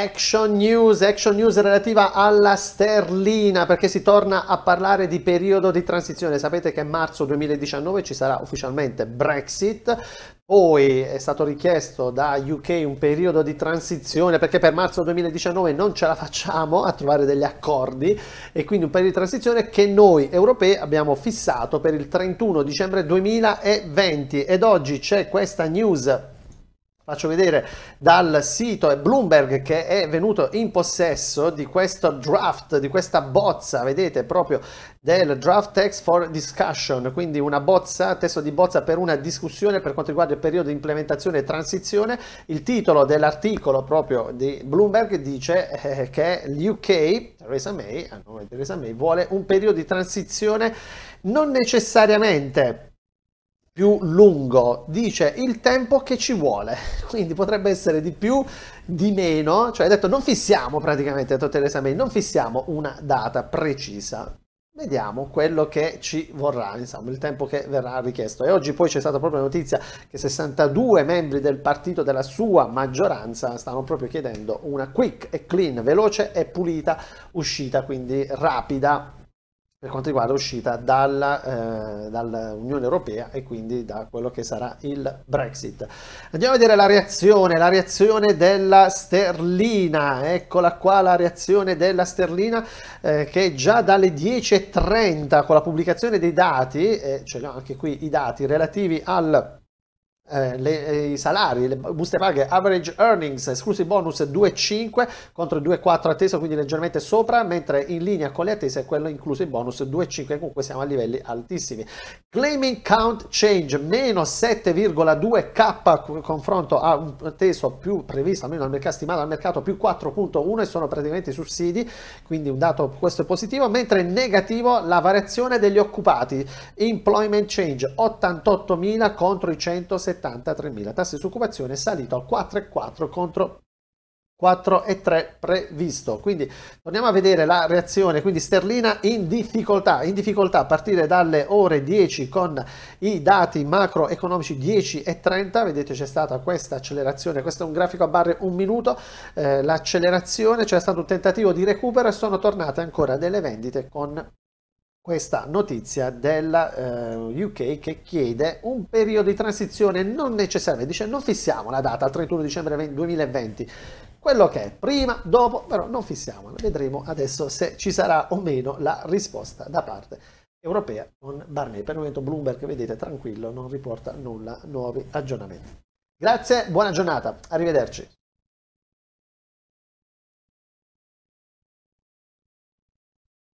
Action news, action news relativa alla sterlina perché si torna a parlare di periodo di transizione. Sapete che a marzo 2019 ci sarà ufficialmente Brexit, poi è stato richiesto da UK un periodo di transizione perché per marzo 2019 non ce la facciamo a trovare degli accordi e quindi un periodo di transizione che noi europei abbiamo fissato per il 31 dicembre 2020 ed oggi c'è questa news faccio vedere dal sito Bloomberg che è venuto in possesso di questo draft, di questa bozza, vedete proprio del draft text for discussion, quindi una bozza, testo di bozza per una discussione per quanto riguarda il periodo di implementazione e transizione. Il titolo dell'articolo proprio di Bloomberg dice eh, che l'UK, Theresa May, a nome di Theresa May, vuole un periodo di transizione non necessariamente più lungo, dice il tempo che ci vuole, quindi potrebbe essere di più, di meno, cioè ha detto non fissiamo praticamente, ha detto Theresa May, non fissiamo una data precisa, Vediamo quello che ci vorrà, insomma, il tempo che verrà richiesto. E oggi poi c'è stata proprio la notizia che 62 membri del partito della sua maggioranza stanno proprio chiedendo una quick e clean, veloce e pulita uscita, quindi rapida per quanto riguarda l'uscita dall'Unione eh, dall Europea e quindi da quello che sarà il Brexit. Andiamo a vedere la reazione, la reazione della sterlina, eccola qua la reazione della sterlina eh, che già dalle 10.30 con la pubblicazione dei dati, eh, ce li ho anche qui i dati relativi al eh, le, eh, i salari, le buste paghe, average earnings, esclusi bonus 2,5 contro 2,4 atteso, quindi leggermente sopra, mentre in linea con le attese è quello incluso in bonus 2,5, comunque siamo a livelli altissimi. Claiming count change, meno 7,2k confronto a un atteso più previsto, almeno al mercato stimato al mercato, più 4,1 e sono praticamente i sussidi, quindi un dato questo è positivo, mentre negativo la variazione degli occupati, employment change, 88.000 contro i 170. 73.000. Tasso di disoccupazione è salito al 4,4 contro 4,3 previsto. Quindi torniamo a vedere la reazione, quindi sterlina in difficoltà, in difficoltà a partire dalle ore 10 con i dati macroeconomici 10 e 30, vedete c'è stata questa accelerazione, questo è un grafico a barre un minuto, eh, l'accelerazione, c'è stato un tentativo di recupero e sono tornate ancora delle vendite con questa notizia della eh, UK che chiede un periodo di transizione non necessario, dice non fissiamo la data al 31 dicembre 2020, quello che è prima, dopo, però non fissiamo, vedremo adesso se ci sarà o meno la risposta da parte europea con Barney. Per il momento Bloomberg, vedete, tranquillo, non riporta nulla, nuovi aggiornamenti. Grazie, buona giornata, arrivederci.